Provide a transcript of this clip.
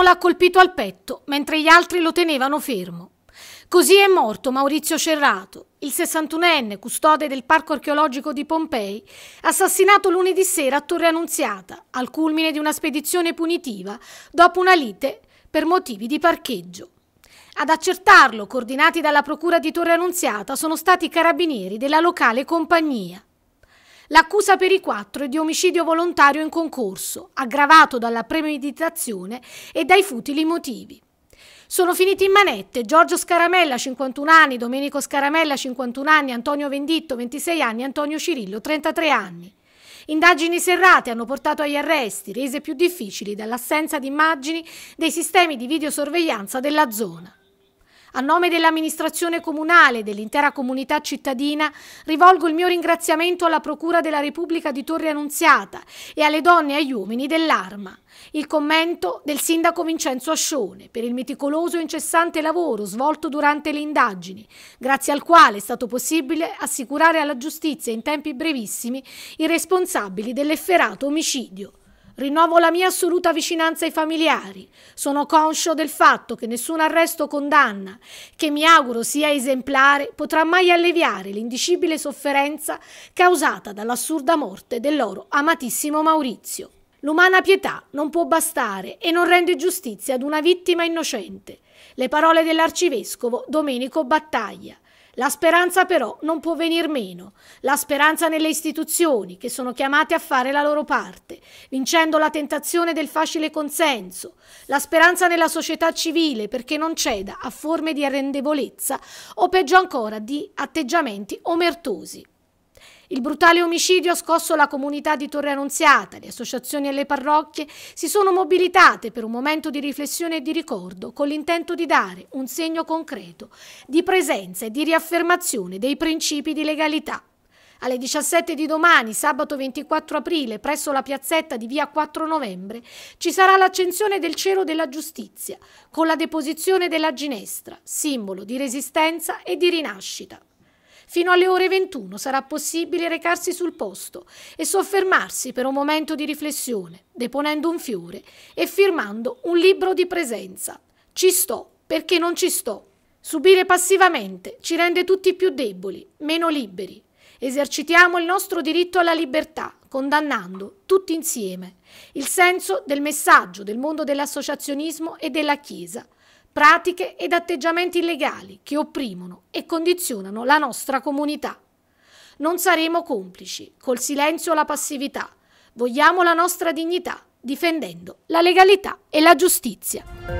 Uno l'ha colpito al petto, mentre gli altri lo tenevano fermo. Così è morto Maurizio Cerrato, il 61enne custode del Parco archeologico di Pompei, assassinato lunedì sera a Torre Annunziata, al culmine di una spedizione punitiva, dopo una lite per motivi di parcheggio. Ad accertarlo, coordinati dalla Procura di Torre Annunziata, sono stati i carabinieri della locale compagnia. L'accusa per i quattro è di omicidio volontario in concorso, aggravato dalla premeditazione e dai futili motivi. Sono finiti in manette Giorgio Scaramella, 51 anni, Domenico Scaramella, 51 anni, Antonio Venditto, 26 anni, Antonio Cirillo, 33 anni. Indagini serrate hanno portato agli arresti, rese più difficili dall'assenza di immagini dei sistemi di videosorveglianza della zona. A nome dell'amministrazione comunale e dell'intera comunità cittadina rivolgo il mio ringraziamento alla Procura della Repubblica di Torre Annunziata e alle donne e agli uomini dell'Arma. Il commento del sindaco Vincenzo Ascione per il meticoloso e incessante lavoro svolto durante le indagini, grazie al quale è stato possibile assicurare alla giustizia in tempi brevissimi i responsabili dell'efferato omicidio. Rinnovo la mia assoluta vicinanza ai familiari. Sono conscio del fatto che nessun arresto o condanna, che mi auguro sia esemplare, potrà mai alleviare l'indicibile sofferenza causata dall'assurda morte del loro amatissimo Maurizio. L'umana pietà non può bastare e non rende giustizia ad una vittima innocente. Le parole dell'arcivescovo Domenico Battaglia, la speranza però non può venir meno, la speranza nelle istituzioni che sono chiamate a fare la loro parte, vincendo la tentazione del facile consenso, la speranza nella società civile perché non ceda a forme di arrendevolezza o peggio ancora di atteggiamenti omertosi. Il brutale omicidio ha scosso la comunità di Torre Annunziata, le associazioni e le parrocchie si sono mobilitate per un momento di riflessione e di ricordo con l'intento di dare un segno concreto di presenza e di riaffermazione dei principi di legalità. Alle 17 di domani, sabato 24 aprile, presso la piazzetta di via 4 novembre, ci sarà l'accensione del cielo della giustizia, con la deposizione della ginestra, simbolo di resistenza e di rinascita. Fino alle ore 21 sarà possibile recarsi sul posto e soffermarsi per un momento di riflessione, deponendo un fiore e firmando un libro di presenza. Ci sto perché non ci sto. Subire passivamente ci rende tutti più deboli, meno liberi. Esercitiamo il nostro diritto alla libertà, condannando tutti insieme il senso del messaggio del mondo dell'associazionismo e della Chiesa pratiche ed atteggiamenti illegali che opprimono e condizionano la nostra comunità. Non saremo complici col silenzio o la passività. Vogliamo la nostra dignità difendendo la legalità e la giustizia.